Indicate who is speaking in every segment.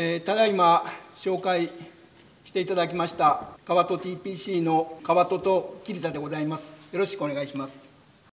Speaker 1: えー、ただいま紹介していただきました川戸 TPC の川戸と桐田でございますよろしくお願いします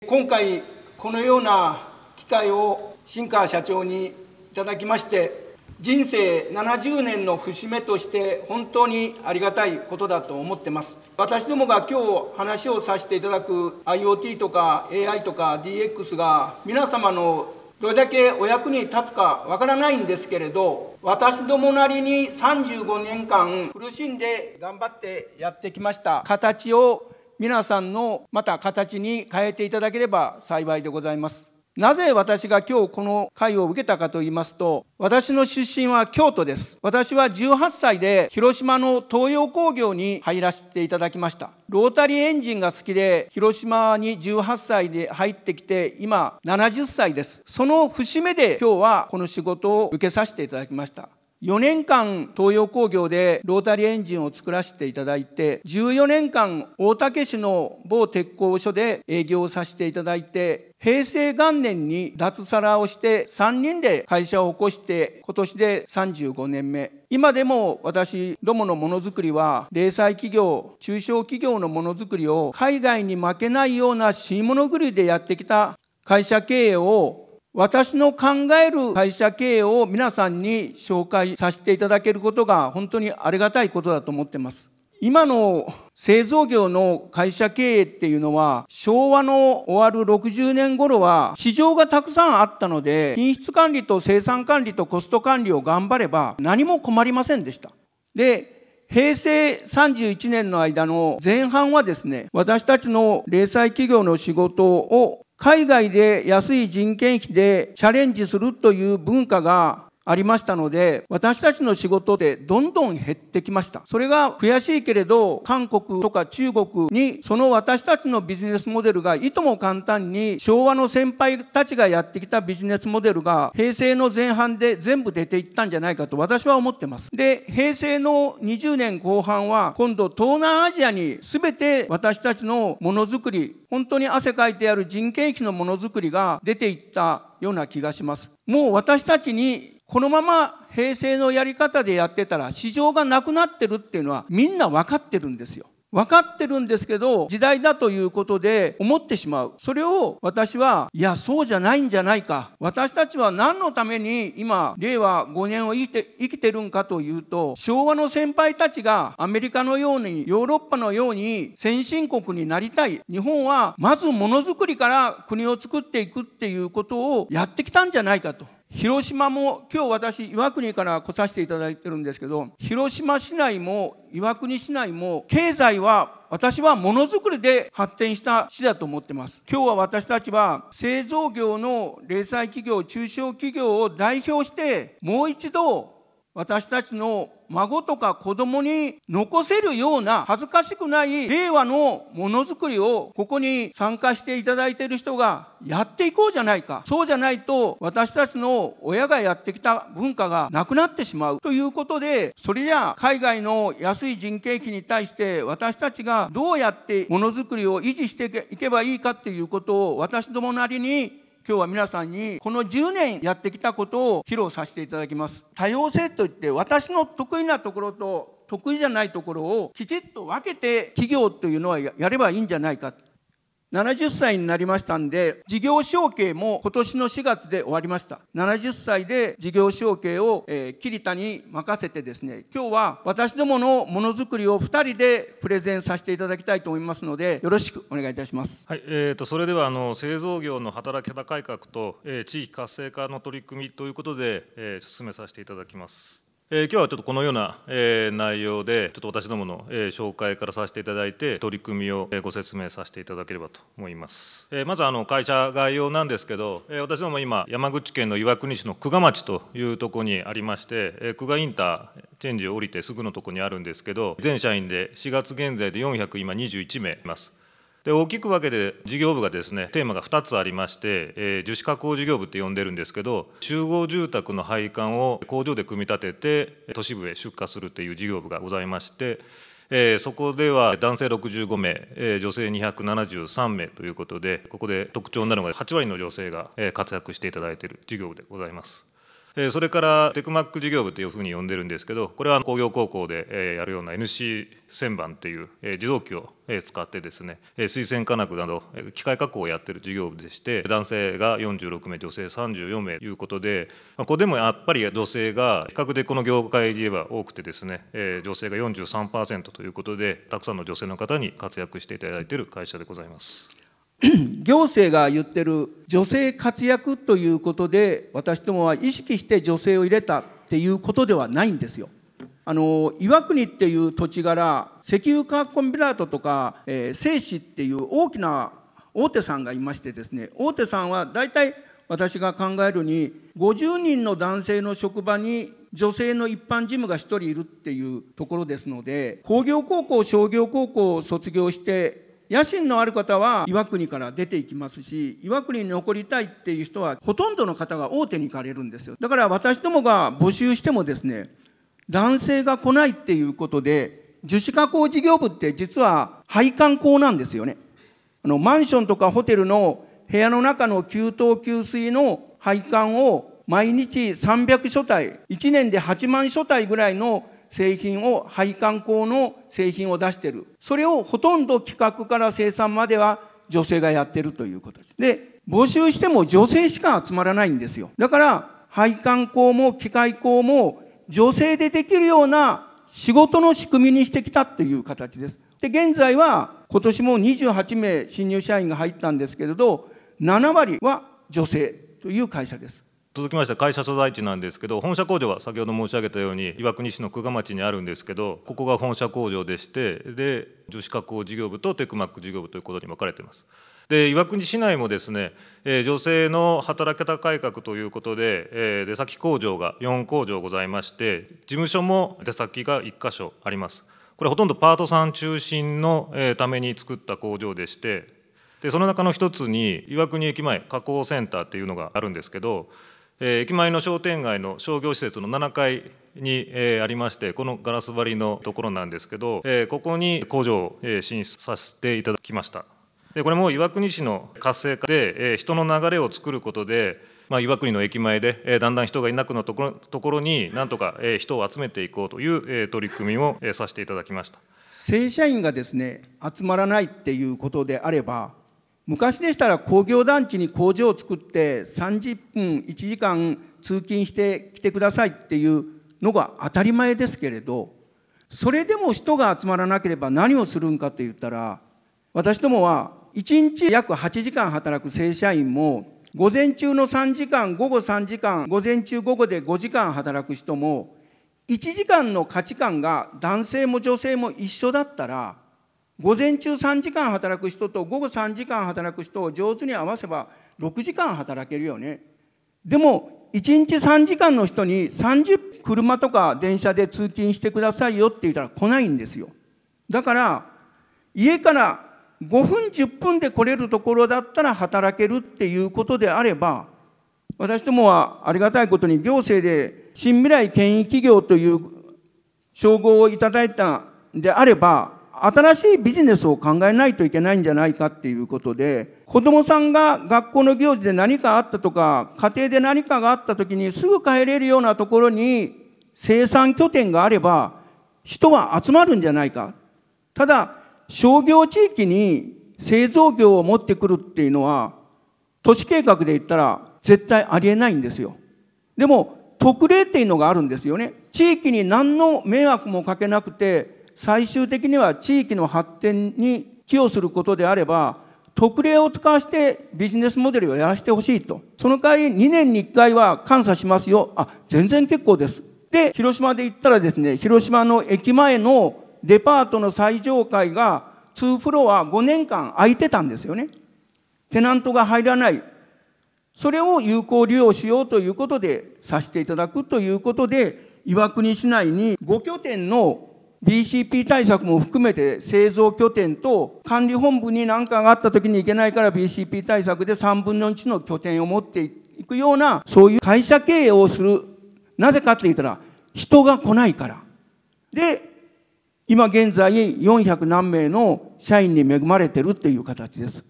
Speaker 1: 今回このような機会を新川社長にいただきまして人生70年の節目として本当にありがたいことだと思ってます私どもが今日話をさせていただく IoT とか AI とか DX が皆様のどれだけお役に立つかわからないんですけれど私どもなりに35年間苦しんで頑張ってやってきました形を皆さんのまた形に変えていただければ幸いでございますなぜ私が今日この会を受けたかと言いますと、私の出身は京都です。私は18歳で広島の東洋工業に入らせていただきました。ロータリーエンジンが好きで、広島に18歳で入ってきて、今70歳です。その節目で今日はこの仕事を受けさせていただきました。4年間東洋工業でロータリーエンジンを作らせていただいて14年間大竹市の某鉄工所で営業をさせていただいて平成元年に脱サラをして3人で会社を起こして今年で35年目。今でも私どものものづくりは零細企業、中小企業のものづくりを海外に負けないような新物ぐりでやってきた会社経営を私の考える会社経営を皆さんに紹介させていただけることが本当にありがたいことだと思ってます。今の製造業の会社経営っていうのは昭和の終わる60年頃は市場がたくさんあったので品質管理と生産管理とコスト管理を頑張れば何も困りませんでした。で、平成31年の間の前半はですね、私たちの零細企業の仕事を海外で安い人件費でチャレンジするという文化がありましたので、私たちの仕事でどんどん減ってきました。それが悔しいけれど、韓国とか中国にその私たちのビジネスモデルがいとも簡単に昭和の先輩たちがやってきたビジネスモデルが平成の前半で全部出ていったんじゃないかと私は思ってます。で、平成の20年後半は今度東南アジアに全て私たちのものづくり、本当に汗かいてある人件費のものづくりが出ていったような気がします。もう私たちにこのまま平成のやり方でやってたら市場がなくなってるっていうのはみんな分かってるんですよ。分かってるんですけど時代だということで思ってしまうそれを私はいやそうじゃないんじゃないか私たちは何のために今令和5年を生きて生きてるんかというと昭和の先輩たちがアメリカのようにヨーロッパのように先進国になりたい日本はまずものづくりから国を作っていくっていうことをやってきたんじゃないかと広島も今日私岩国から来させていただいてるんですけど広島市内も岩国市内も経済は私はものづくりで発展した市だと思ってます今日は私たちは製造業の零細企業中小企業を代表してもう一度私たちの孫とか子供に残せるような恥ずかしくない令和のものづくりをここに参加していただいている人がやっていこうじゃないかそうじゃないと私たちの親がやってきた文化がなくなってしまうということでそれじゃ海外の安い人件費に対して私たちがどうやってものづくりを維持していけばいいかっていうことを私どもなりに今日は皆さんにこの10年やってきたことを披露させていただきます多様性といって私の得意なところと得意じゃないところをきちっと分けて企業というのはやればいいんじゃないか70歳になりましたんで、事業承継も今年の4月で終わりました。70歳で事業承継を、えー、桐田に任せてですね、今日は私どものものづくりを2人でプレゼンさせていただきたいと思いますので、よろしくお願いいたします。はい、
Speaker 2: えっ、ー、と、それでは、あの、製造業の働き方改革と、えー、地域活性化の取り組みということで、えー、進めさせていただきます。え今日はちょっとこのような、え内容でちょっと私どもの、え紹介からさせていただいて取り組みを、えご説明させていただければと思います、えまずあの会社概要なんですけど、え私ども今山口県の岩国市の久我町というとこにありまして、え久我インターチェンジを降りてすぐのとこにあるんですけど全社員で4月現在で400今21名いますで大きく分けて事業部がですねテーマが2つありまして、えー、樹脂加工事業部って呼んでるんですけど集合住宅の配管を工場で組み立てて都市部へ出荷するっていう事業部がございまして。えー、そこでは男性65名、えー、女性273名ということでここで特徴になるのが8割の女性が活躍していただいている事業部でございます。それからテクマック事業部というふうに呼んでるんですけどこれは工業高校でやるような NC 旋盤っていう自動機を使ってですね水洗科学など機械加工をやってる事業部でして男性が46名女性34名ということでここでもやっぱり女性が比較的この業界で言えば多くてですね女性が43%ということでたくさんの女性の方に活躍していただいている会社でございます。
Speaker 1: 行政が言ってる女性活躍ということで私どもは意識して女性を入れたっていうことではないんですよ。あの岩国っていう土地柄石油化学コンビナートとか、えー、製紙っていう大きな大手さんがいましてですね大手さんは大体私が考えるに50人の男性の職場に女性の一般事務が1人いるっていうところですので工業高校商業高校を卒業して野心のある方は岩国から出ていきますし岩国に残りたいっていう人はほとんどの方が大手に行かれるんですよだから私どもが募集してもですね男性が来ないっていうことで樹脂加工事業部って実は配管工なんですよねあのマンションとかホテルの部屋の中の給湯給水の配管を毎日300所帯1年で8万所帯ぐらいの製品を配管工の製品を出してる。それをほとんど企画から生産までは女性がやってるということです。で、募集しても女性しか集まらないんですよ。だから、配管工も機械工も女性でできるような仕事の仕組みにしてきたという形です。で、現在は今年も28名新入社員が入ったんですけれど、7割は女性という会社です。
Speaker 2: 続きまして会社所在地なんですけど本社工場は先ほど申し上げたように岩国市の久我町にあるんですけどここが本社工場でしてで女子加工事業部とテクマック事業部ということに分かれています。で岩国市内もですね、えー、女性の働き方改革ということで、えー、出先工場が4工場ございまして事務所も出先が1箇所ありますこれほとんどパートさん中心の、えー、ために作った工場でしてでその中の一つに岩国駅前加工センターっていうのがあるんですけどえー、駅前の商店街の商業施設の7階に、えー、ありましてこのガラス張りのところなんですけど、えー、ここに工場を、えー、進出させていただきましたでこれも岩国市の活性化で、えー、人の流れを作ることで、まあ、岩国の駅前で、えー、だんだん人がいなくなるところところになんとか、えー、人を集めていこうという、えー、取り組みを、えー、させていただきました
Speaker 1: 正社員がですね集まらないっていうことであれば昔でしたら工業団地に工場を作って30分1時間通勤してきてくださいっていうのが当たり前ですけれどそれでも人が集まらなければ何をするんかと言ったら私どもは1日約8時間働く正社員も午前中の3時間午後3時間午前中午後で5時間働く人も1時間の価値観が男性も女性も一緒だったら午前中3時間働く人と午後3時間働く人を上手に合わせば6時間働けるよね。でも1日3時間の人に30車とか電車で通勤してくださいよって言ったら来ないんですよ。だから家から5分10分で来れるところだったら働けるっていうことであれば私どもはありがたいことに行政で新未来権威企業という称号をいただいたんであれば新しいビジネスを考えないといけないんじゃないかっていうことで、子供さんが学校の行事で何かあったとか、家庭で何かがあった時にすぐ帰れるようなところに生産拠点があれば、人は集まるんじゃないか。ただ、商業地域に製造業を持ってくるっていうのは、都市計画で言ったら絶対ありえないんですよ。でも、特例っていうのがあるんですよね。地域に何の迷惑もかけなくて、最終的には地域の発展に寄与することであれば、特例を使わせてビジネスモデルをやらせてほしいと。その代わり2年に1回は監査しますよ。あ、全然結構です。で、広島で行ったらですね、広島の駅前のデパートの最上階が2フロア5年間空いてたんですよね。テナントが入らない。それを有効利用しようということでさせていただくということで、岩国市内に5拠点の BCP 対策も含めて製造拠点と管理本部に何かがあった時に行けないから BCP 対策で3分の1の拠点を持っていくようなそういう会社経営をする。なぜかって言ったら人が来ないから。で、今現在400何名の社員に恵まれてるっていう形です。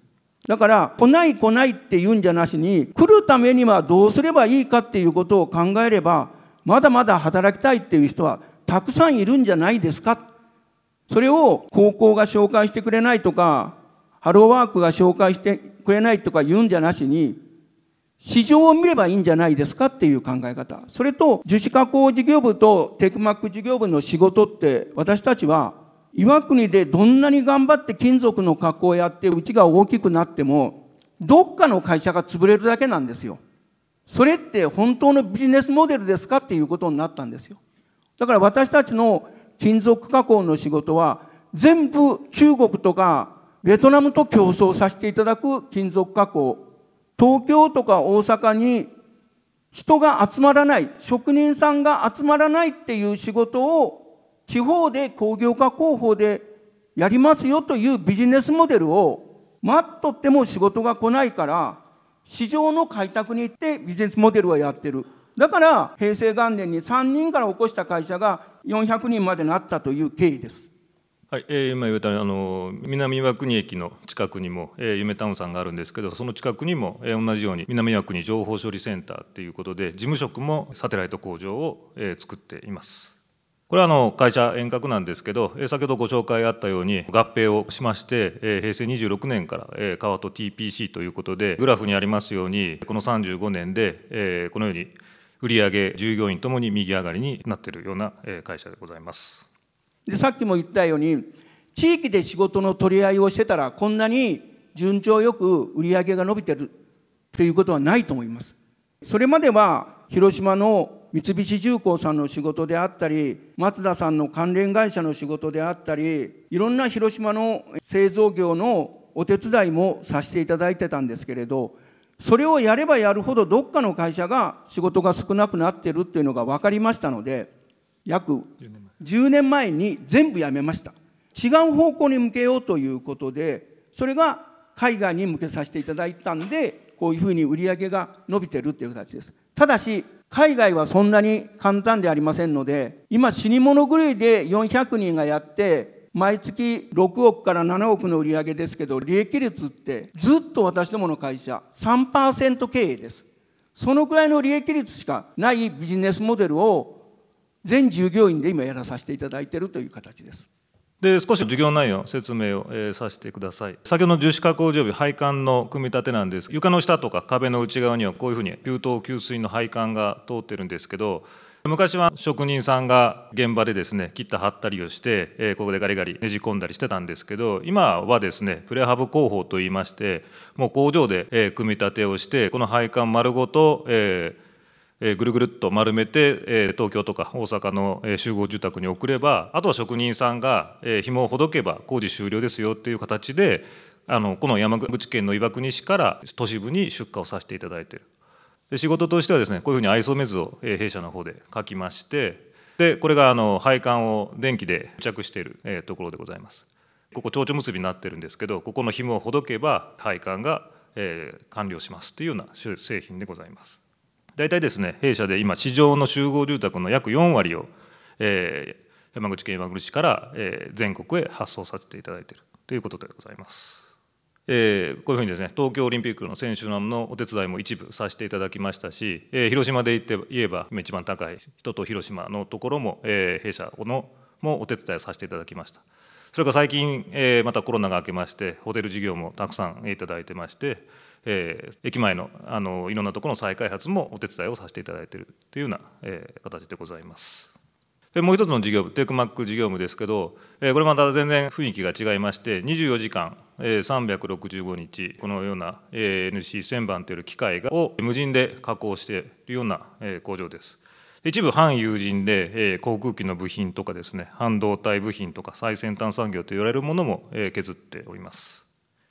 Speaker 1: だから来ない来ないって言うんじゃなしに来るためにはどうすればいいかっていうことを考えればまだまだ働きたいっていう人はたくさんいるんじゃないですかそれを高校が紹介してくれないとか、ハローワークが紹介してくれないとか言うんじゃなしに、市場を見ればいいんじゃないですかっていう考え方。それと、樹脂加工事業部とテクマック事業部の仕事って、私たちは、岩国でどんなに頑張って金属の加工をやって、うちが大きくなっても、どっかの会社が潰れるだけなんですよ。それって本当のビジネスモデルですかっていうことになったんですよ。だから私たちの金属加工の仕事は全部中国とかベトナムと競争させていただく金属加工。東京とか大阪に人が集まらない、職人さんが集まらないっていう仕事を地方で工業化工法でやりますよというビジネスモデルを待っとっても仕事が来ないから市場の開拓に行ってビジネスモデルはやってる。だから平成元年に3人から起こした会社が400人までなったという経緯です。
Speaker 2: はいえ今言われたあの南岩国駅の近くにも、えー、夢タウンさんがあるんですけどその近くにも、えー、同じように南岩国情報処理センターということで事務職もサテライト工場を、えー、作っています。これはあの会社遠隔なんですけど、先ほどご紹介あったように合併をしまして、平成26年から川と TPC ということで、グラフにありますように、この35年でこのように売上従業員ともに右上がりになっているような会社でございます
Speaker 1: でさっきも言ったように地域で仕事の取り合いをしてたらこんなに順調よく売上が伸びてるということはないと思いますそれまでは広島の三菱重工さんの仕事であったり、松田さんの関連会社の仕事であったり、いろんな広島の製造業のお手伝いもさせていただいてたんですけれど、それをやればやるほどどっかの会社が仕事が少なくなってるっていうのが分かりましたので約10年前に全部やめました違う方向に向けようということでそれが海外に向けさせていただいたんでこういうふうに売り上げが伸びてるっていう形ですただし海外はそんなに簡単でありませんので今死に物狂いで400人がやって毎月6億から7億の売り上げですけど、利益率ってずっと私どもの会社3%経営です。そのくらいの利益率しかないビジネスモデルを全従業員で今やらさせていただいているという形です。
Speaker 2: で少し授業内容説明を、させてください先ほどの樹脂加工常備配管の組み立てなんです床の下とか壁の内側にはこういうふうに給湯給水の配管が通ってるんですけど昔は職人さんが現場でですね切った貼ったりをして、えここでガリガリねじ込んだりしてたんですけど今はですねプレハブ工法といいましてもう工場で、え組み立てをしてこの配管丸ごと、えーえぐるぐるっと丸めて、え東京とか大阪の、え集合住宅に送ればあとは職人さんが、えー、紐をほどけば工事終了ですよっていう形であのこの山口県の岩国市から都市部に出荷をさせていただいている。で仕事としてはですねこういうふうに愛想メ図を弊社の方で書きましてでこれがあの配管を電気で付着しているところでございますここ蝶々結びになってるんですけどここの紐をほどけば配管が、完了しますというような製品でございます大体ですね弊社で今市場の集合住宅の約4割を、山口県山口市から、全国へ発送させていただいているということでございますえー、こういうふうにですね東京オリンピックの選手団のお手伝いも一部させていただきましたし、えー、広島で言って言えば今一番高い人と広島のところも、えー、弊社のもお手伝いさせていただきましたそれから最近、えー、またコロナが明けましてホテル事業もたくさんいただいてまして、えー、駅前のあのいろんなところの再開発もお手伝いをさせていただいているというような、えー、形でございます。でもう一つの事業部テックマック事業部ですけど、えー、これまた全然雰囲気が違いまして24時間、えー、365日このような、えー、NC1000 番という機械を無人で加工しているような、えー、工場です。一部反有人で、えー、航空機の部品とかですね半導体部品とか最先端産業といわれるものも、えー、削っております。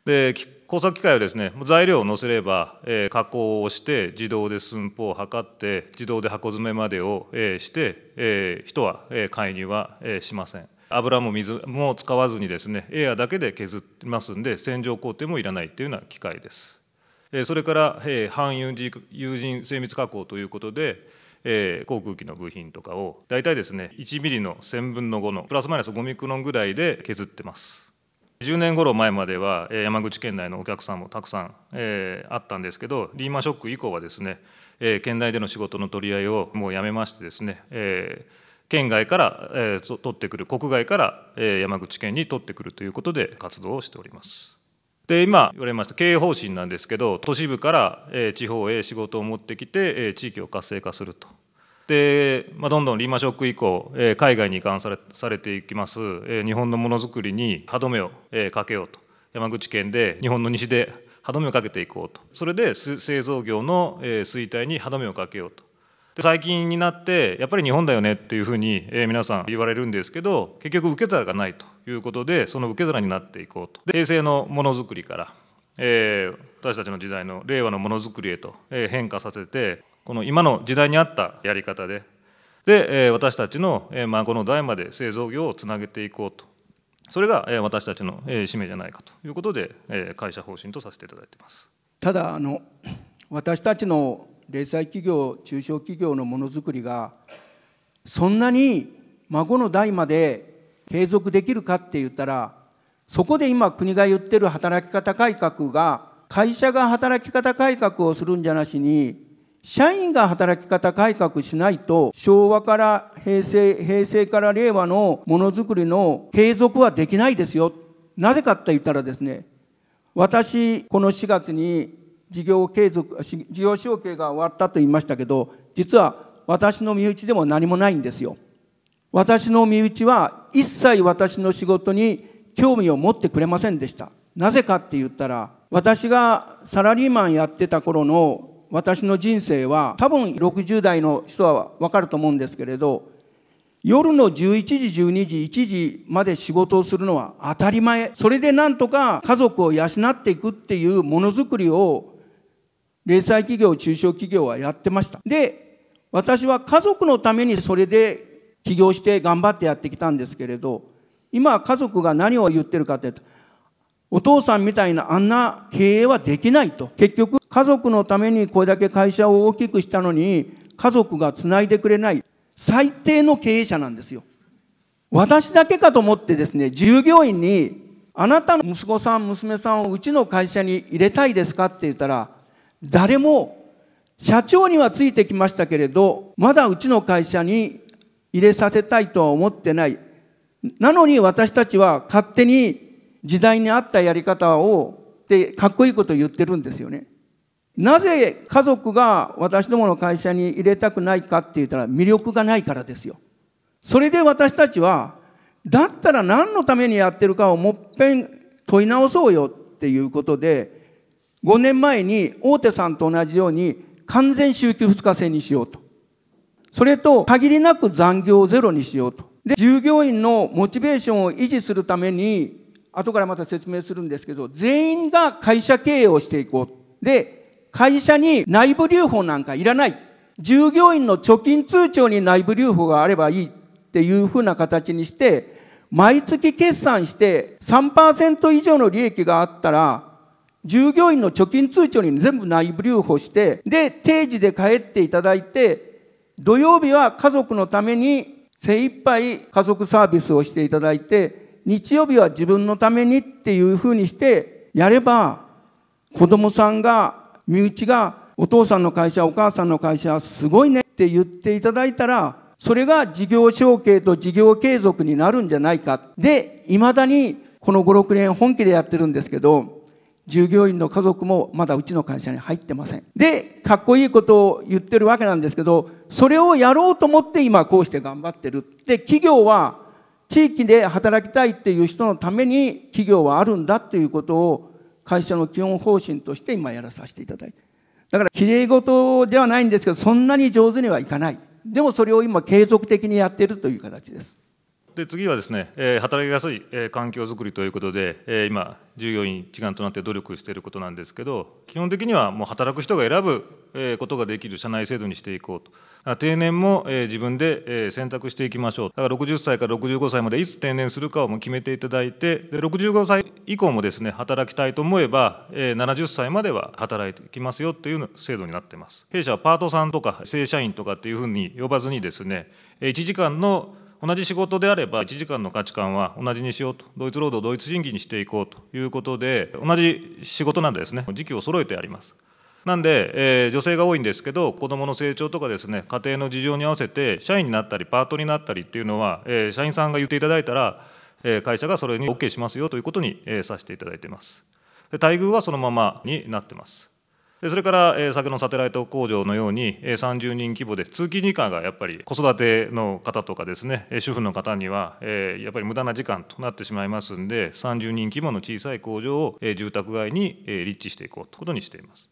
Speaker 2: で工作機械はですね材料を載せれば、えー、加工をして自動で寸法を測って自動で箱詰めまでを、えー、して、えー、人は、えー、介入は、えー、しません油も水も使わずにですねエアだけで削ってますんで洗浄工程もいらないというような機械ですそれから半有人精密加工ということで航空機の部品とかを大体ですね1ミリの1000分の5のプラスマイナス5ミクロンぐらいで削ってます10年頃前までは山口県内のお客さんもたくさん、えー、あったんですけどリーマンショック以降はですね、えー、県内での仕事の取り合いをもうやめましてですね、えー、県外から、えー、取ってくる国外から、えー、山口県に取ってくるということで活動をしております。で今言われました経営方針なんですけど都市部から地方へ仕事を持ってきて地域を活性化するとで、まあ、どんどんリーマンショック以降、えー、海外に移管されされていきます、えー、日本のものづくりに歯止めを、えー、かけようと山口県で日本の西で歯止めをかけていこうとそれで製造業の、えー、衰退に歯止めをかけようとで最近になってやっぱり日本だよねっていうふうに、えー、皆さん言われるんですけど結局受け皿がないということでその受け皿になっていこうと。で平成のものづくりから、えー、私たちの時代の令和のものづくりへと、えー、変化させてこの今の時代に合ったやり方でで私たちの孫の代まで製造業をつなげていこうとそれが私たちの使命じゃないかということで会社方針とさせていただいてます
Speaker 1: ただあの私たちの零細企業中小企業のものづくりがそんなに孫の代まで継続できるかって言ったらそこで今国が言ってる働き方改革が会社が働き方改革をするんじゃなしに社員が働き方改革しないと、昭和から平成、平成から令和のものづくりの継続はできないですよ。なぜかって言ったらですね、私、この4月に事業継続、事業承継が終わったと言いましたけど、実は私の身内でも何もないんですよ。私の身内は一切私の仕事に興味を持ってくれませんでした。なぜかって言ったら、私がサラリーマンやってた頃の私の人生は多分60代の人は分かると思うんですけれど夜の11時、12時、1時まで仕事をするのは当たり前。それでなんとか家族を養っていくっていうものづくりを、零細企業、中小企業はやってました。で、私は家族のためにそれで起業して頑張ってやってきたんですけれど、今家族が何を言ってるかというと、お父さんみたいなあんな経営はできないと。結局家族のためにこれだけ会社を大きくしたのに、家族がつないでくれない、最低の経営者なんですよ。私だけかと思ってですね、従業員に、あなたの息子さん、娘さんをうちの会社に入れたいですかって言ったら、誰も、社長にはついてきましたけれど、まだうちの会社に入れさせたいとは思ってない。なのに私たちは勝手に時代に合ったやり方をってかっこいいこと言ってるんですよね。なぜ家族が私どもの会社に入れたくないかって言ったら魅力がないからですよ。それで私たちは、だったら何のためにやってるかをもっぺん問い直そうよっていうことで、5年前に大手さんと同じように完全週休2日制にしようと。それと限りなく残業ゼロにしようと。で、従業員のモチベーションを維持するために、後からまた説明するんですけど、全員が会社経営をしていこう。で、会社に内部留保なんかいらない。従業員の貯金通帳に内部留保があればいいっていうふうな形にして、毎月決算して3%以上の利益があったら、従業員の貯金通帳に全部内部留保して、で、定時で帰っていただいて、土曜日は家族のために精一杯家族サービスをしていただいて、日曜日は自分のためにっていうふうにしてやれば、子供さんが身内がお父さんの会社、お母さんの会社、すごいねって言っていただいたら、それが事業承継と事業継続になるんじゃないか。で、未だにこの5、6年本気でやってるんですけど、従業員の家族もまだうちの会社に入ってません。で、かっこいいことを言ってるわけなんですけど、それをやろうと思って今こうして頑張ってる。で、企業は地域で働きたいっていう人のために企業はあるんだっていうことを会社の基本方針として今やらさせていただいて。だからきれい事ではないんですけど、そんなに上手にはいかない。でもそれを今継続的にやっているという形です。
Speaker 2: で次はですね、え働きやすい、え環境づくりということで、え今従業員一丸となって努力していることなんですけど基本的にはもう働く人が選ぶことができる社内制度にしていこうと定年も、えー、自分で、えー、選択していきましょうだから60歳から65歳までいつ定年するかをも決めていただいてで65歳以降もですね働きたいと思えば、えー、70歳までは働いてきますよという制度になっています弊社はパートさんとか正社員とかっていうふうに呼ばずにですね1時間の同じ仕事であれば1時間の価値観は同じにしようと同一労働同一賃金にしていこうということで同じ仕事なんでですね時期を揃えてありますなんで、えー、女性が多いんですけど子どもの成長とかですね家庭の事情に合わせて社員になったりパートになったりっていうのは、えー、社員さんが言っていただいたら、えー、会社がそれに OK しますよということに、えー、させていただいていますで待遇はそのままになってますでそれから、えー、先のサテライト工場のように、えー、30人規模で通勤時間がやっぱり子育ての方とかですね主婦の方には、えー、やっぱり無駄な時間となってしまいますんで30人規模の小さい工場を、えー、住宅街に、えー、立地していこうということにしています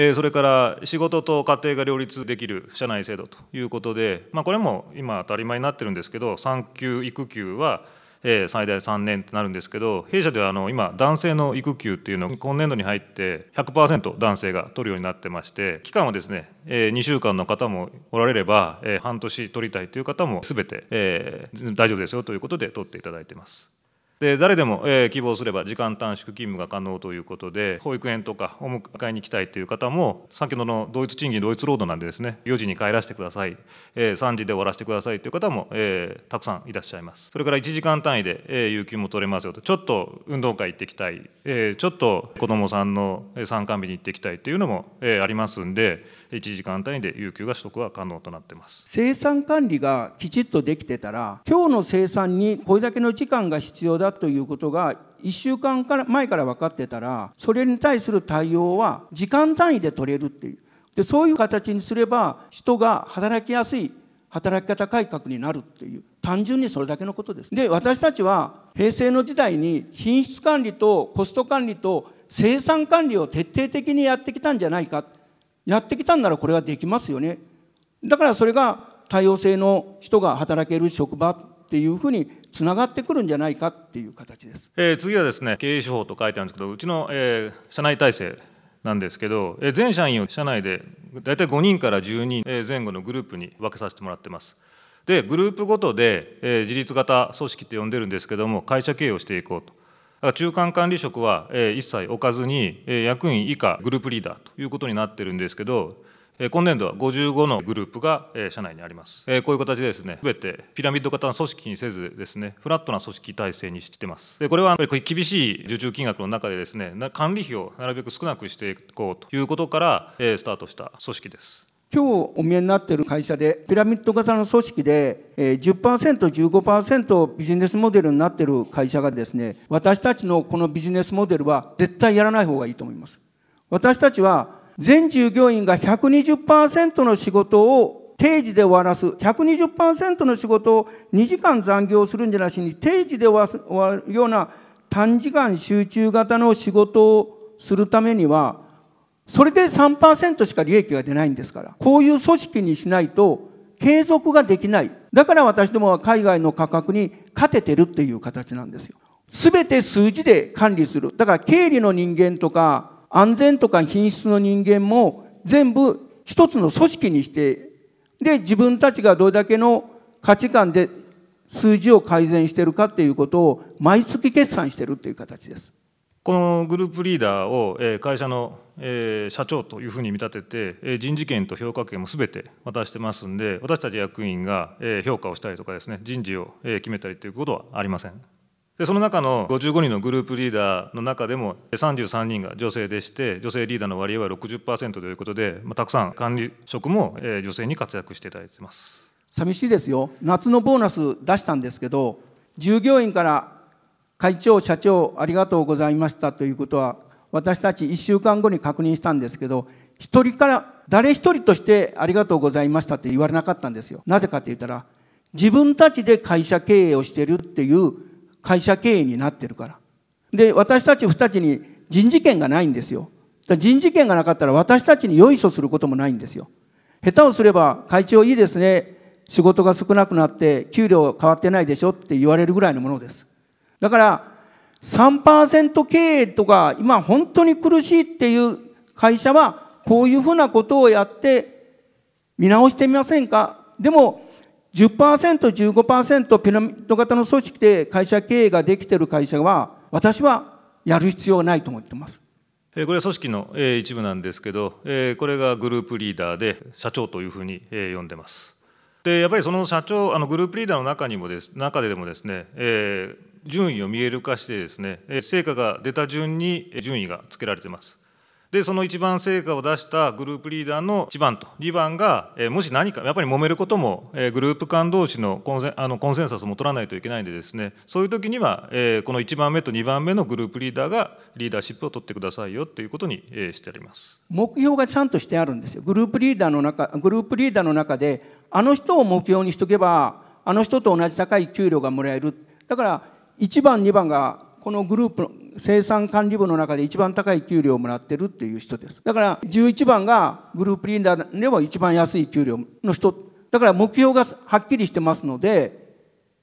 Speaker 2: えそれから仕事と家庭が両立できる社内制度ということで、まあ、これも今当たり前になってるんですけど産休育休はえ最大3年となるんですけど弊社ではあの今男性の育休っていうのを今年度に入って100%男性が取るようになってまして期間はですね、え2週間の方もおられれば、え半年取りたいという方も全て、え大丈夫ですよということで取っていただいてます。で誰でも、えー、希望すれば時間短縮勤務が可能ということで保育園とかお迎えにきたいという方も先ほどの同一賃金同一労働なんでですね4時に帰らせてください、えー、3時で終わらせてくださいという方も、えー、たくさんいらっしゃいますそれから1時間単位で、えー、有給も取れますよとちょっと運動会行ってきたい、えー、ちょっと子どもさんの参観日に行ってきたいというのも、えー、ありますんで1時間単位で有給が取得は可能となってます
Speaker 1: 生産管理がきちっとできてたら今日の生産にこれだけの時間が必要だだということが1週間から前から分かってたらそれに対する対応は時間単位で取れるっていうでそういう形にすれば人が働きやすい働き方改革になるっていう単純にそれだけのことですで私たちは平成の時代に品質管理とコスト管理と生産管理を徹底的にやってきたんじゃないかやってきたんならこれはできますよねだからそれが多様性の人が働ける職場っていうふうにつながってくるんじゃないかっていう形です、
Speaker 2: えー、次はですね経営手法と書いてあるんですけどうちの、えー、社内体制なんですけど、えー、全社員を社内で大体5人から10人前後のグループに分けさせてもらってます。でグループごとで、えー、自立型組織って呼んでるんですけども会社経営をしていこうと。だから中間管理職は、えー、一切置かずに、えー、役員以下グループリーダーということになってるんですけど今年度は55のグループが社内にあります。こういう形でですね、すべてピラミッド型の組織にせずですね、フラットな組織体制にしてます。でこれは厳しい受注金額の中でですね、管理費をなるべく少なくしていこうということからスタートした組織です。
Speaker 1: 今日お見えになっている会社で、ピラミッド型の組織で、10%、15%ビジネスモデルになっている会社がですね、私たちのこのビジネスモデルは絶対やらない方がいいと思います。私たちは全従業員が120%の仕事を定時で終わらす。120%の仕事を2時間残業するんじゃなしに、定時で終わるような短時間集中型の仕事をするためには、それで3%しか利益が出ないんですから。こういう組織にしないと継続ができない。だから私どもは海外の価格に勝ててるっていう形なんですよ。すべて数字で管理する。だから経理の人間とか、安全とか品質の人間も全部一つの組織にして、で、自分たちがどれだけの価値観で数字を改善してるかっていうことを毎月決算してるっていう形です。
Speaker 2: このグループリーダーを会社の社長というふうに見立てて人事権と評価権もすべて渡してますんで私たち役員が評価をしたりとかですね人事を決めたりということはありません。でその中の55人のグループリーダーの中でも33人が女性でして女性リーダーの割合は60%ということで、まあ、たくさん管理職も女性に活躍していただいてます
Speaker 1: 寂しいですよ夏のボーナス出したんですけど従業員から会長社長ありがとうございましたということは私たち1週間後に確認したんですけど一人から誰一人としてありがとうございましたって言われなかったんですよなぜかって言ったら自分たちで会社経営をしてるっていう会社経営になってるから。で、私たち二人に人事権がないんですよ。人事権がなかったら私たちに用いしょすることもないんですよ。下手をすれば会長いいですね。仕事が少なくなって給料変わってないでしょって言われるぐらいのものです。だから3%経営とか今本当に苦しいっていう会社はこういうふうなことをやって見直してみませんかでも10%、15%ピラミッド型の組織で会社経営ができている会社は、私はやる必要はないと思ってます。こ
Speaker 2: れは組織の一部なんですけど、これがグループリーダーで社長というふうに呼んでます。で、やっぱりその社長、あのグループリーダーの中にもです、中ででもですね、順位を見える化してですね、成果が出た順に順位がつけられてます。でその一番成果を出したグループリーダーの1番と2番が、えもし何かやっぱり揉めることも、えグループ間同士のコンセあのコンセンサスも取らないといけないんでですねそういう時には、えこの1番目と2番目のグループリーダーがリーダーシップを取ってくださいよということに、えしてあります
Speaker 1: 目標がちゃんとしてあるんですよグループリーダーの中グループリーダーの中であの人を目標にしとけばあの人と同じ高い給料がもらえるだから1番2番がこのグループの生産管理部の中で一番高い給料をもらってるっていう人です。だから11番がグループリーダーでも一番安い給料の人。だから目標がはっきりしてますので、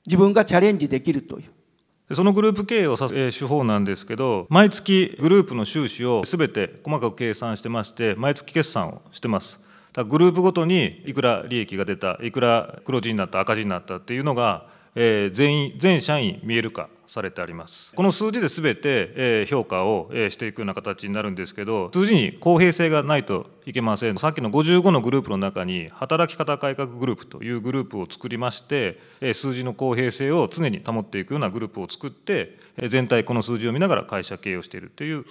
Speaker 1: 自分がチャレンジできるとい
Speaker 2: う。そのグループ経営を指す、え手法なんですけど、毎月グループの収支を全て細かく計算してまして、毎月決算をしてます。だグループごとにいくら利益が出た、いくら黒字になった、赤字になったっていうのが、えー、全員、全社員見えるかされてありますこの数字で全て評価をしていくような形になるんですけど数字に公平性がないといけませんさっきの55のグループの中に働き方改革グループというグループを作りまして数字の公平性を常に保っていくようなグループを作って全体この数字を見ながら会社経営をしているという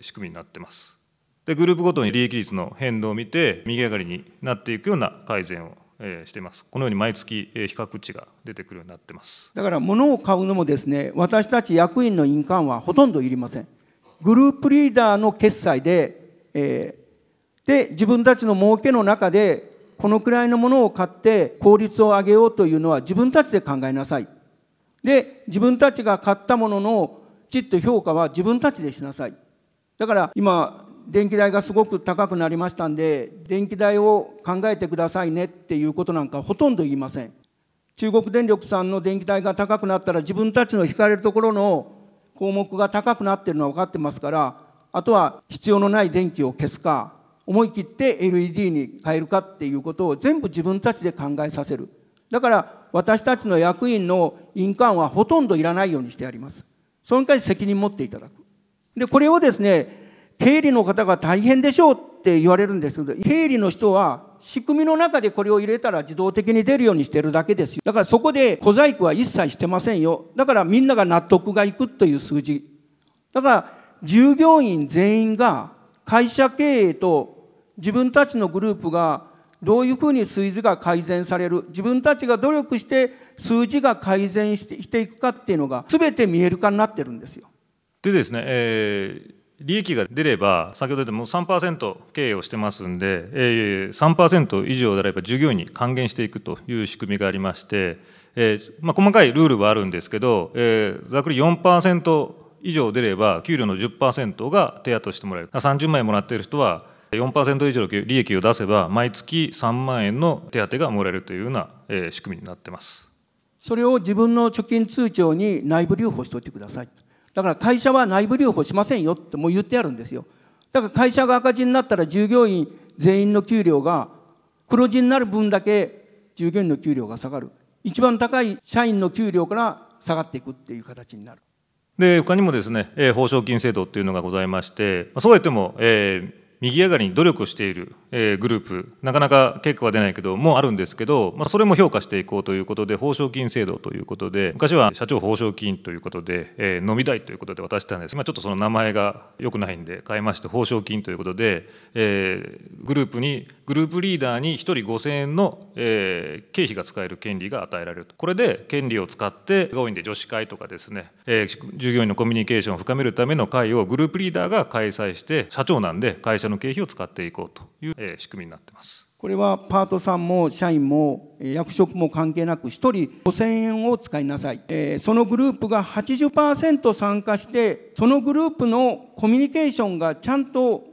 Speaker 2: 仕組みになってますでグループごとに利益率の変動を見て右上がりになっていくような改善をしていますこのように毎月比較値が出てくるようになってます
Speaker 1: だから物を買うのもですね私たち役員の印鑑はほとんどいりませんグループリーダーの決済で、えー、で自分たちの儲けの中でこのくらいのものを買って効率を上げようというのは自分たちで考えなさいで自分たちが買ったもののちっと評価は自分たちでしなさいだから今電気代がすごく高くなりましたんで電気代を考えてくださいねっていうことなんかほとんど言いません中国電力さんの電気代が高くなったら自分たちの引かれるところの項目が高くなってるのは分かってますからあとは必要のない電気を消すか思い切って LED に変えるかっていうことを全部自分たちで考えさせるだから私たちの役員の印鑑はほとんどいらないようにしてありますその代わり責任持っていただくでこれをですね経理の方が大変でしょうって言われるんですけど、経理の人は仕組みの中でこれを入れたら自動的に出るようにしてるだけですよ。だからそこで小細工は一切してませんよ。だからみんなが納得がいくという数字。だから従業員全員が会社経営と自分たちのグループがどういうふうに数字が改善される、自分たちが努力して数字が改善していくかっていうのが全て見える化になってる
Speaker 2: んですよ。でですね、えー利益が出れば、先ほど言ったもう3%経営をしてますんで、3%以上であれば従業員に還元していくという仕組みがありまして、えまあ、細かいルールはあるんですけど、えざっくり4%以上出れば、給料の10%が手当してもらえる。30万円もらっている人は4%以上の利益を出せば毎月3万円の手当がもらえるというような仕組みになってます
Speaker 1: それを自分の貯金通帳に内部留保しておいてくださいだから会社は内部留保しませんよってもう言ってあるんですよ。だから会社が赤字になったら従業員全員の給料が黒字になる分だけ従業員の給料が下がる。一番高い社員の給料から下がっていくっていう形になる。
Speaker 2: で他にもですね、えー、報奨金制度っていうのがございまして、そうはっても、えー、右上がりに努力している、えー、グループなかなか結果は出ないけどもあるんですけど、まあ、それも評価していこうということで報奨金制度ということで昔は社長報奨金ということで、えー、飲み代ということで渡したんです今ちょっとその名前が良くないんで変えまして報奨金ということで、えー、グループにグループリーダーに1人5000円の、えー、経費が使える権利が与えられるとこれで権利を使って多いんで女子会とかですね、えー、従業員のコミュニケーションを深めるための会をグループリーダーが開催して社長なんで会社社の経費を使っていこうという、え仕組みになってます。
Speaker 1: これはパートさんも社員も役職も関係なく1人5000円を使いなさい、えそのグループが80%参加してそのグループのコミュニケーションがちゃんと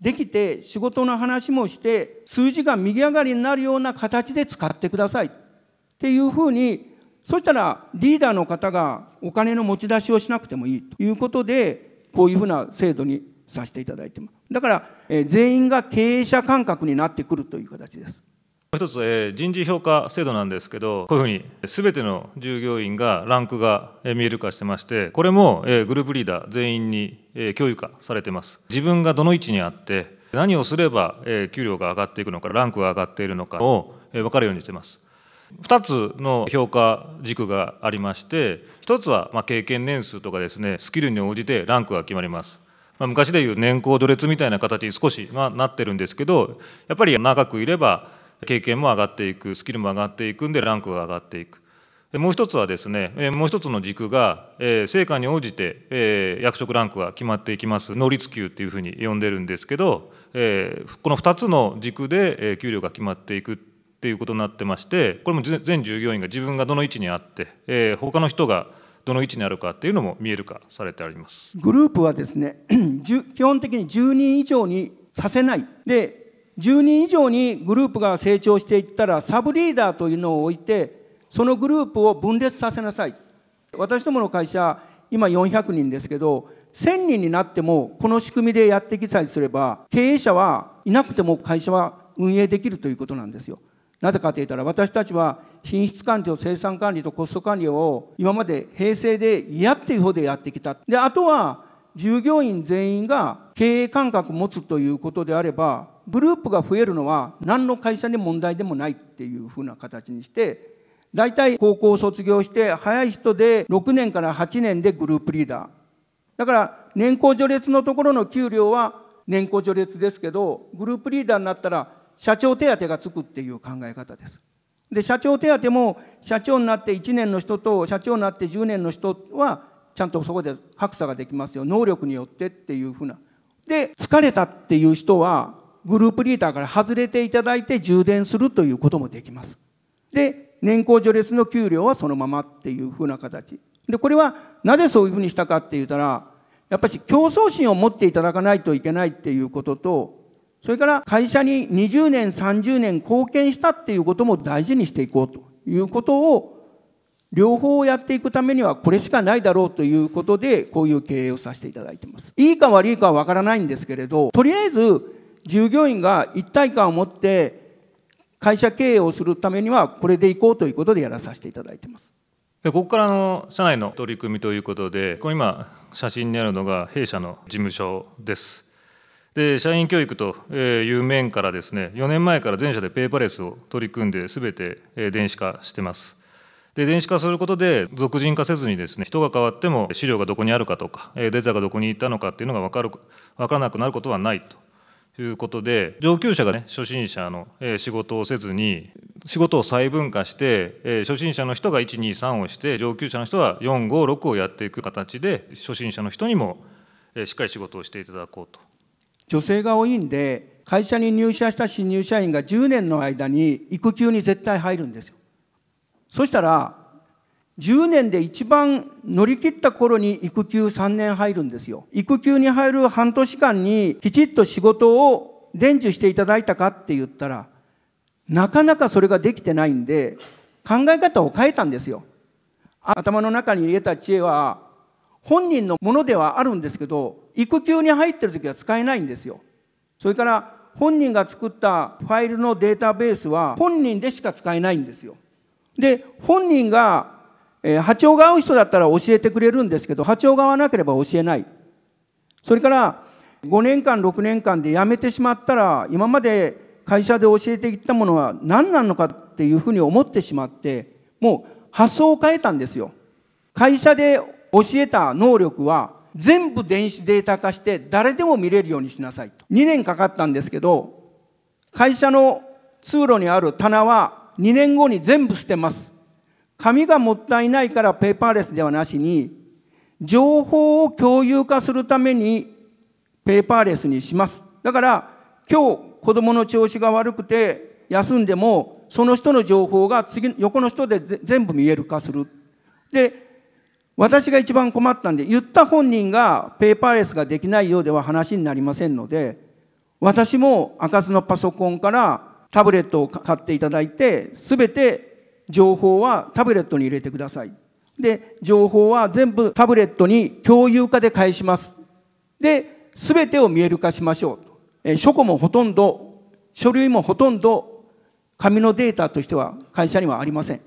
Speaker 1: できて仕事の話もして数字が右上がりになるような形で使ってくださいっていうふうにそしたらリーダーの方がお金の持ち出しをしなくてもいいということでこういうふうな制度にさせていただいてますだから、え全員が経営者感覚になってくるという形です
Speaker 2: 一つ、え人事評価制度なんですけど、こういうふうにすべての従業員がランクが見える化してまして、これも、えグループリーダー全員に、え共有化されてます。自分がどの位置にあって、何をすれば、え給料が上がっていくのか、ランクが上がっているのかを、え分かるようにしてます。2つの評価軸がありまして、1つは、ま経験年数とかですね、スキルに応じてランクが決まります。まあ、昔でいう年功序列みたいな形に少し、まあ、なってるんですけどやっぱり長くいれば経験も上がっていくスキルも上がっていくんでランクが上がっていく。もう一つはですね、もう一つの軸が、成果に応じて役職ランクが決まっていきます、能率給っていうふうに呼んでるんですけど、この2つの軸で給料が決まっていくっていうことになってまして、これも全従業員が自分がどの位置にあって、他の人がどの位置にあるかというのも見える化されてあります
Speaker 1: グループはですね 基本的に10人以上にさせないで10人以上にグループが成長していったらサブリーダーというのを置いてそのグループを分裂させなさい私どもの会社今400人ですけど1000人になってもこの仕組みでやってきさえすれば経営者はいなくても会社は運営できるということなんですよなぜかと言ったら私たちは品質管理と生産管理とコスト管理を今まで平成で嫌っていう方でやってきた。で、あとは従業員全員が経営感覚を持つということであれば、グループが増えるのは何の会社に問題でもないっていうふうな形にして、大体高校を卒業して早い人で6年から8年でグループリーダー。だから年功序列のところの給料は年功序列ですけど、グループリーダーになったら社長手当がつくっていう考え方です。で、社長手当も社長になって1年の人と社長になって10年の人はちゃんとそこで格差ができますよ。能力によってっていうふうな。で、疲れたっていう人はグループリーダーから外れていただいて充電するということもできます。で、年功序列の給料はそのままっていうふうな形。で、これはなぜそういうふうにしたかって言ったら、やっぱし競争心を持っていただかないといけないっていうことと、それから会社に20年、30年貢献したっていうことも大事にしていこうということを、両方やっていくためにはこれしかないだろうということで、こういう経営をさせていただいてます。いいか悪いかはわからないんですけれど、とりあえず従業員が一体感を持って会社経営をするためにはこれでいこうということでやらさせていただいてます。
Speaker 2: でここからの社内の取り組みということで、こ今写真にあるのが弊社の事務所です。で社員教育という面からですね4年前から全社でペーパーレスを取り組んで全て電子化してますで電子化することで俗人化せずにですね人が変わっても資料がどこにあるかとかデータがどこにいたのかっていうのが分かる分からなくなることはないということで上級者がね初心者の仕事をせずに仕事を細分化して初心者の人が123をして上級者の人は456をやっていく形で初心者の人にもしっかり仕事をしていただこうと。
Speaker 1: 女性が多いんで、会社に入社した新入社員が10年の間に育休に絶対入るんですよ。そしたら、10年で一番乗り切った頃に育休3年入るんですよ。育休に入る半年間にきちっと仕事を伝授していただいたかって言ったら、なかなかそれができてないんで、考え方を変えたんですよ。頭の中に入れた知恵は、本人のものではあるんですけど、育休に入ってる時は使えないんですよ。それから本人が作ったファイルのデータベースは本人でしか使えないんですよ。で、本人が、えー、波長が合う人だったら教えてくれるんですけど、波長が合わなければ教えない。それから、5年間、6年間で辞めてしまったら、今まで会社で教えていったものは何なのかっていうふうに思ってしまって、もう発想を変えたんですよ。会社で教えた能力は全部電子データ化して誰でも見れるようにしなさいと。2年かかったんですけど、会社の通路にある棚は2年後に全部捨てます。紙がもったいないからペーパーレスではなしに、情報を共有化するためにペーパーレスにします。だから、今日子供の調子が悪くて休んでも、その人の情報が次、横の人で全部見える化する。で、私が一番困ったんで、言った本人がペーパーレスができないようでは話になりませんので、私も赤ずのパソコンからタブレットを買っていただいて、すべて情報はタブレットに入れてください。で、情報は全部タブレットに共有化で返します。で、すべてを見える化しましょう。え書庫もほとんど、書類もほとんど紙のデータとしては会社にはありません。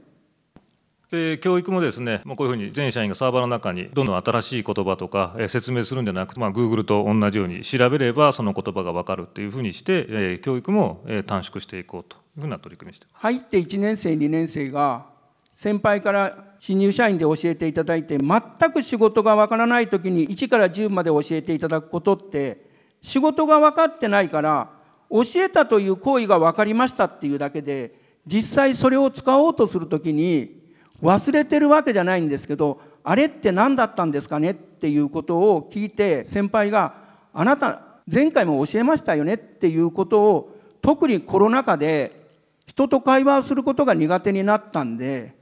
Speaker 2: で教育もですねもうこういうふうに全社員がサーバーの中にどんどん新しい言葉とか、え説明するんじゃなくて、まあ、Google と同じように調べればその言葉が分かるっていうふうにして、え教育も、え短縮していこうというふうな取り組みし
Speaker 1: て入って1年生2年生が先輩から新入社員で教えていただいて全く仕事が分からない時に1から10まで教えていただくことって仕事が分かってないから教えたという行為が分かりましたっていうだけで実際それを使おうとする時に忘れてるわけじゃないんですけどあれって何だったんですかねっていうことを聞いて先輩が「あなた前回も教えましたよね」っていうことを特にコロナ禍で人と会話をすることが苦手になったんで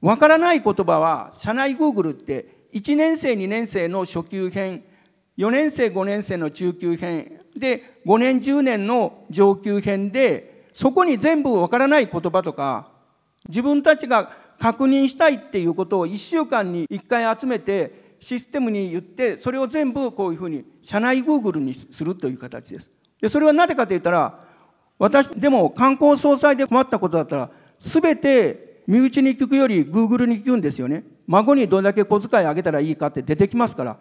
Speaker 1: わからない言葉は社内 Google って1年生2年生の初級編4年生5年生の中級編で5年10年の上級編でそこに全部わからない言葉とか自分たちが確認したいっていうことを1週間に1回集めてシステムに言ってそれを全部こういうふうに社内グーグルにするという形です。でそれはなぜかと言ったら私でも観光総裁で困ったことだったら全て身内に聞くよりグーグルに聞くんですよね。孫にどれだけ小遣いあげたらいいかって出てきますから。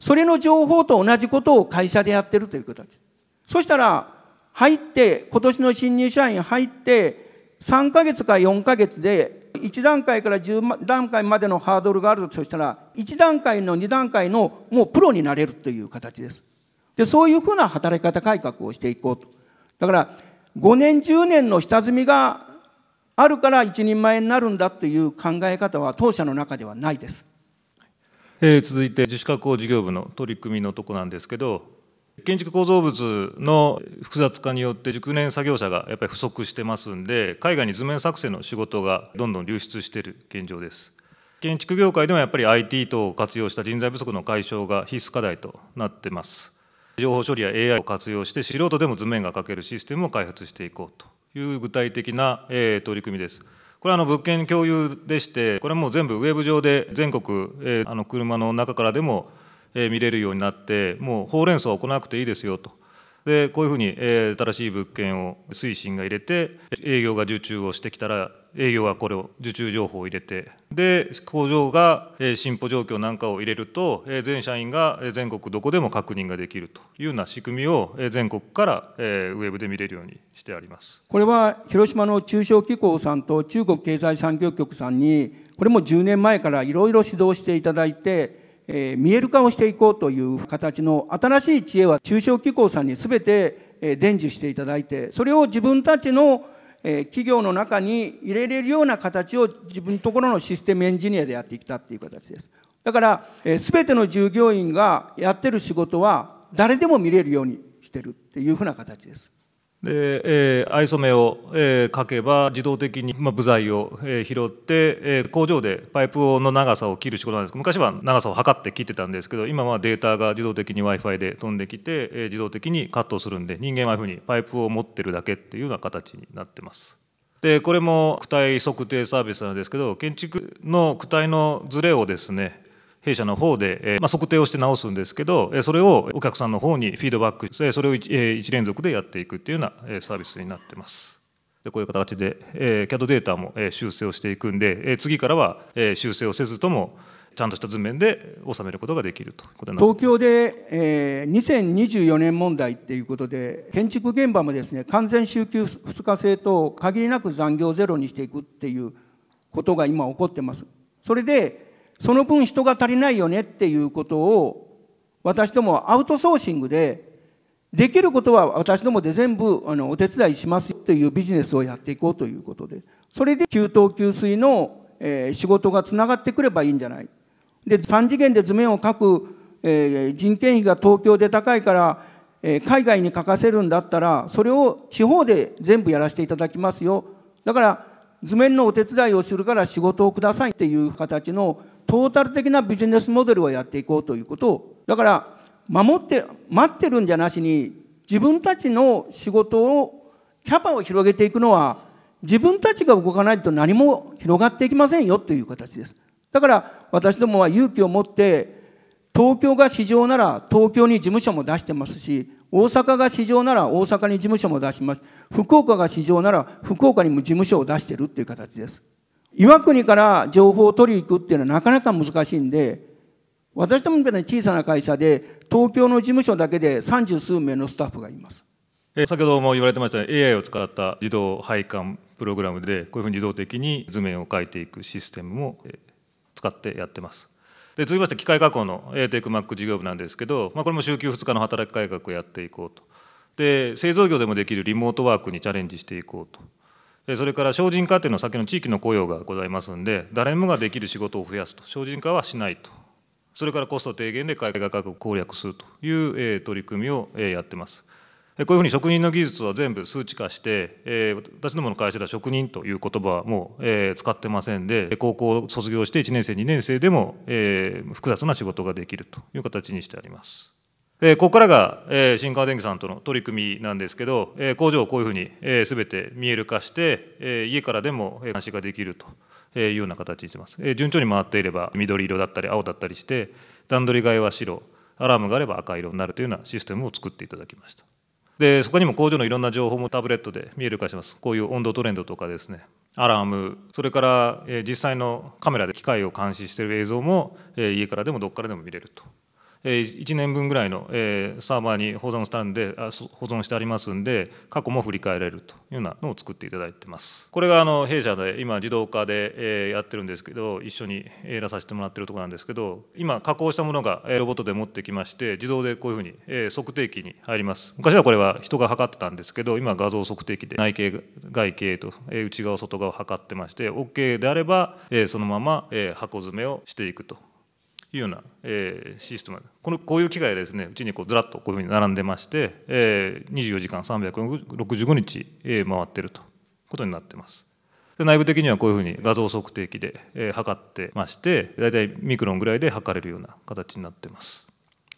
Speaker 1: それの情報と同じことを会社でやってるという形そしたら、入って、今年の新入社員入って、3ヶ月か4ヶ月で1段階から10段階までのハードルがあるとしたら、1段階の2段階のもうプロになれるという形です。で、そういうふうな働き方改革をしていこうと。だから、5年、10年の下積みがあるから一人前になるんだという考え方は当社の中ではないです。
Speaker 2: えー、続いて自主加工事業部の取り組みのとこなんですけど建築構造物の複雑化によって熟年作業者がやっぱり不足してますんで海外に図面作成の仕事がどんどん流出してる現状です建築業界でもやっぱり IT 等を活用した人材不足の解消が必須課題となってます情報処理や AI を活用して素人でも図面が描けるシステムを開発していこうという具体的な取り組みですこれはあの物件共有でしてこれはもう全部ウェブ上で全国あの車の中からでも見れるようになってもうほうれん草は来なくていいですよとでこういうふうに、え新しい物件を推進が入れて営業が受注をしてきたら営業がこれを受注情報を入れてで工場が、え進歩状況なんかを入れると、え全社員が全国どこでも確認ができるというような仕組みを、え全国から、えウェブで見れるようにしてあります
Speaker 1: これは広島の中小機構さんと中国経済産業局さんにこれも10年前からいろいろ指導していただいてえー、見える化をしていこうという形の新しい知恵は中小機構さんに全て、えー、伝授していただいてそれを自分たちの、えー、企業の中に入れれるような形を自分のところのシステムエンジニアでやってきたっていう形です。だから、えー、全ての従業員がやってる仕事は誰でも見れるようにしてるっていうふうな形です。
Speaker 2: で、えー、藍染めを、えー、かけば自動的に、まあ、部材を、えー、拾って、えー、工場でパイプの長さを切る仕事なんですけど昔は長さを測って切ってたんですけど今はデータが自動的に w i f i で飛んできて、えー、自動的にカットするんで人間はああいうふうにパイプを持ってるだけっていうような形になってます。でこれも躯体測定サービスなんですけど建築の躯体のズレをですね弊社の方で、えま測定をして直すんですけど、えそれをお客さんの方にフィードバックして、それを 1,、えー、連続でやっていくっていうようなサービスになってます。でこういう形で、え CAD データも、え修正をしていくんで、え次からは、え修正をせずともちゃんとした図面で収めることができると
Speaker 1: 東京で、えー、2024年問題っていうことで建築現場もですね完全週休2日制と限りなく残業ゼロにしていくっていうことが今起こってます。それでその分人が足りないよねっていうことを私どもアウトソーシングでできることは私どもで全部あのお手伝いしますというビジネスをやっていこうということでそれで給湯給水の、え仕事がつながってくればいいんじゃないで3次元で図面を描く、え人件費が東京で高いから、え海外に書かせるんだったらそれを地方で全部やらせていただきますよだから図面のお手伝いをするから仕事をくださいっていう形のトータル的なビジネスモデルをやっていこうということをだから守って待ってるんじゃなしに自分たちの仕事をキャパを広げていくのは自分たちが動かないと何も広がっていきませんよという形ですだから私どもは勇気を持って東京が市場なら東京に事務所も出してますし大阪が市場なら大阪に事務所も出します福岡が市場なら福岡にも事務所を出してるっていう形です岩国から情報を取りに行くっていうのはなかなか難しいんで、私どもみたいな小さな会社で、東京の事務所だけで三十数名のスタッフがいます。
Speaker 2: え先ほども言われてました AI を使った自動配管プログラムでこういうふうに自動的に図面を書いていくシステムも使ってやってます。で続きまして機械加工の a t e c m a c 事業部なんですけど、まあ、これも週休2日の働き改革をやっていこうとで製造業でもできるリモートワークにチャレンジしていこうとそれから精進化というのは先の地域の雇用がございますんで誰もができる仕事を増やすと精進化はしないとそれからコスト低減で海外価格を攻略するという取り組みをやってます。こういうふうに職人の技術は全部数値化して、私どもの会社では職人という言葉はもう使ってませんで、高校を卒業して1年生、2年生でも複雑な仕事ができるという形にしてあります。でここからが、え新川電機さんとの取り組みなんですけど、え工場をこういうふうに、えー、全て見える化して、え家からでも監視ができるというような形にしてます、え順調に回っていれば緑色だったり青だったりして段取り替えは白アラームがあれば赤色になるというようなシステムを作っていただきましたでそこにも工場のいろんな情報もタブレットで見える化しますこういう温度トレンドとかですねアラームそれから実際のカメラで機械を監視している映像も家からでもどっからでも見れると1年分ぐらいのサーバーに保存したんで保存してありますんで過去も振り返れるというようなのを作っていただいてますこれがあの弊社で今自動化でやってるんですけど一緒にやらさせてもらってるとこなんですけど今加工したものがロボットで持ってきまして自動でこういうふうに測定器に入ります昔はこれは人が測ってたんですけど今画像測定器で内径外径と内側外側を測ってまして OK であればそのまま箱詰めをしていくというような、えー、システムこのこういう機械ですねうちにこうずらっとこういうふうに並んでまして、えー、24時間365日、えー、回ってるとことになってます。で内部的にはこういうふうに画像測定器で、えー、測ってまして大体ミクロンぐらいで測れるような形になってます。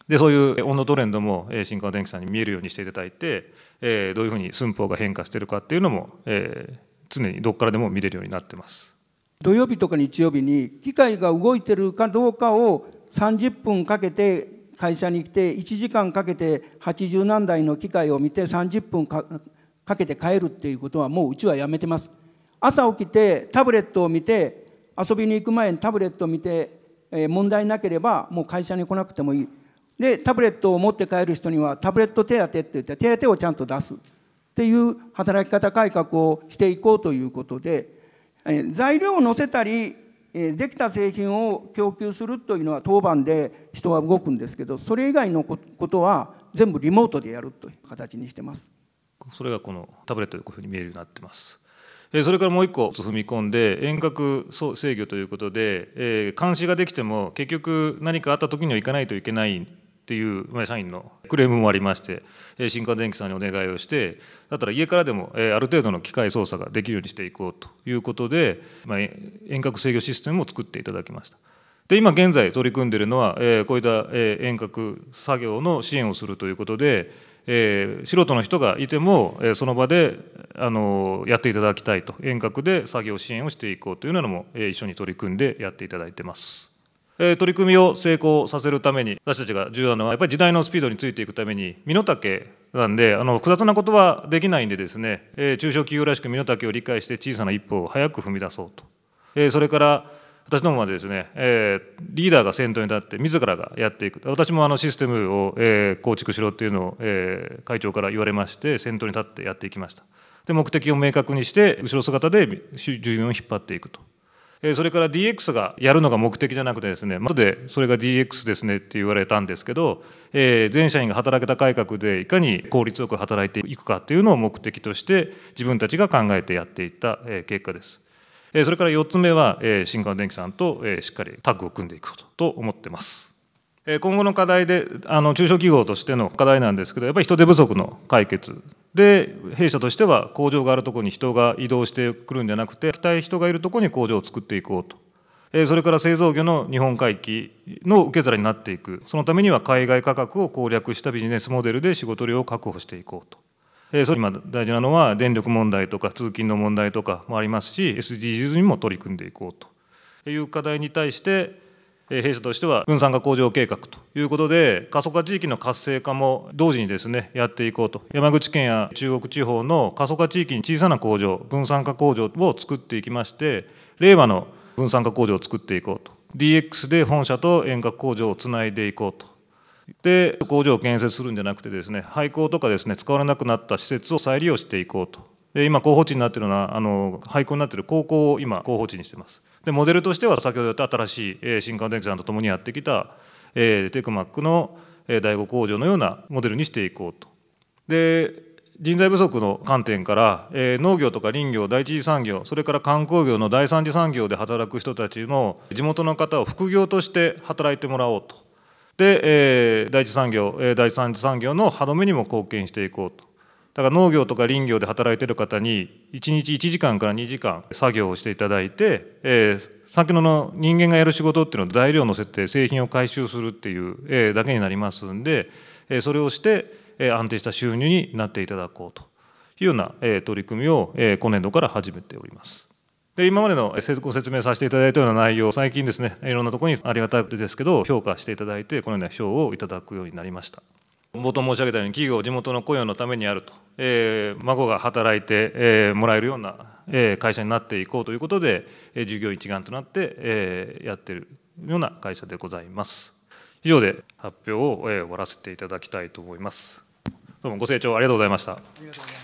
Speaker 2: でそういう温度トレンドも新川電機さんに見えるようにしていただいて、えー、どういうふうに寸法が変化してるかっていうのも、えー、常にどこからでも見れるようになってます。
Speaker 1: 土曜日とか日曜日に機械が動いてるかどうかを30分かけて会社に来て1時間かけて80何台の機械を見て30分かけて帰るっていうことはもううちはやめてます朝起きてタブレットを見て遊びに行く前にタブレットを見て、えー、問題なければもう会社に来なくてもいいでタブレットを持って帰る人にはタブレット手当って言って手当をちゃんと出すっていう働き方改革をしていこうということで材料を載せたりできた製品を供給するというのは当番で人は動くんですけどそれ以外のことは全部リモートでやるという形にしてます
Speaker 2: それがこのタブレットでこういうふうに見えるようになってますそれからもう一個踏み込んで遠隔制御ということで監視ができても結局何かあった時には行かないといけないていう社員のクレームもありまして新幹電機さんにお願いをしてだったら家からでもある程度の機械操作ができるようにしていこうということで、ま遠隔制御システムを作っていただきました。で今現在取り組んでいるのは、えー、こういった、えー、遠隔作業の支援をするということで、えー、素人の人がいても、えー、その場で、あのー、やっていただきたいと遠隔で作業支援をしていこうというのも、えー、一緒に取り組んでやっていただいてます。え取り組みを成功させるために私たちが重要なのはやっぱり時代のスピードについていくために身の丈なんであの複雑なことはできないんでですね、え中小企業らしく身の丈を理解して小さな一歩を早く踏み出そうと、えそれから私どもはですね、えリーダーが先頭に立って自らがやっていく私もあのシステムを、え構築しろっていうのを、え会長から言われまして先頭に立ってやっていきましたで目的を明確にして後ろ姿で従業員を引っ張っていくとえそれから DX がやるのが目的じゃなくてですねまずでそれが DX ですねって言われたんですけど、え全社員が働けた改革でいかに効率よく働いていくかっていうのを目的として自分たちが考えてやっていった、え結果です。それから4つ目は新幹電機さんとしっかりタッグを組んでいくことと思ってます。今後の課題であの中小企業としての課題なんですけどやっぱり人手不足の解決で弊社としては工場があるところに人が移動してくるんじゃなくて来たい人がいるところに工場を作っていこうとそれから製造業の日本回帰の受け皿になっていくそのためには海外価格を攻略したビジネスモデルで仕事量を確保していこうと。それ今大事なのは電力問題とか通勤の問題とかもありますし SDGs にも取り組んでいこうという課題に対して弊社としては分散化向上計画ということで過疎化地域の活性化も同時にですねやっていこうと山口県や中国地方の過疎化地域に小さな工場分散化工場を作っていきまして令和の分散化工場を作っていこうと DX で本社と遠隔工場をつないでいこうとで工場を建設するんじゃなくてですね廃校とかですね使われなくなった施設を再利用していこうと今候補地になってるのはあの廃校になってる高校を今候補地にしてます。でモデルとしては先ほど言った新しい、えー、新幹電機さんともにやってきた、えー、テクマックの、えー、第5工場のようなモデルにしていこうと。で人材不足の観点から、えー、農業とか林業第一次産業それから観光業の第三次産業で働く人たちの地元の方を副業として働いてもらおうとで、えー、第一産業、えー、第三次産業の歯止めにも貢献していこうとだから農業とか林業で働いてる方に1日1時間から2時間作業をしていただいて、えー、先の人間がやる仕事っていうのは材料を乗せて製品を回収するっていう、えー、だけになりますんで、えー、それをして、えー、安定した収入になっていただこうというような、えー、取り組みを、えー、今年度から始めております。で今までのご説明させていただいたような内容最近ですねいろんなところにありがたくてですけど評価していただいてこのような賞をいただくようになりました。冒頭申し上げたように企業地元の雇用のためにあると、えー、孫が働いて、えー、もらえるような、えー、会社になっていこうということで、え従業員一丸となって、えー、やってるような会社でございます以上で発表を、え終わらせていただきたいと思いますどうもご清聴ありがとうございましたありがとう